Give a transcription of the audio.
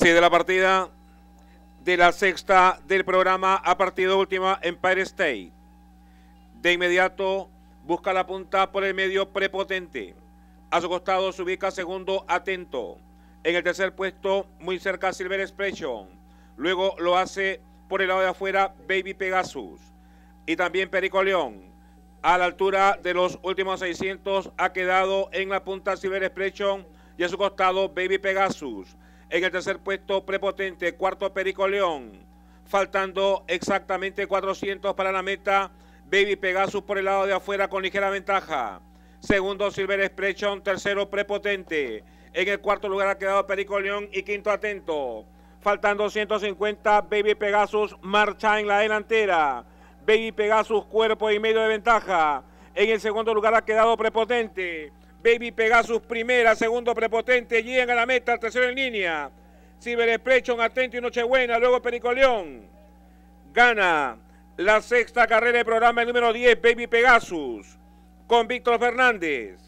de la partida de la sexta del programa a partido última Empire State. De inmediato busca la punta por el medio prepotente. A su costado se ubica segundo atento. En el tercer puesto, muy cerca Silver Expression. Luego lo hace por el lado de afuera Baby Pegasus. Y también Perico León. A la altura de los últimos 600 ha quedado en la punta Silver Expression y a su costado Baby Pegasus. En el tercer puesto, Prepotente. Cuarto, Perico León. Faltando exactamente 400 para la meta. Baby Pegasus por el lado de afuera con ligera ventaja. Segundo, Silver Expression. Tercero, Prepotente. En el cuarto lugar ha quedado Perico León y quinto, Atento. Faltando 150, Baby Pegasus marcha en la delantera. Baby Pegasus, cuerpo y medio de ventaja. En el segundo lugar ha quedado Prepotente. Baby Pegasus primera, segundo prepotente, llega a la meta, tercero en línea. Ciber un atento y Nochebuena, luego León. Gana la sexta carrera del programa, el número 10, Baby Pegasus, con Víctor Fernández.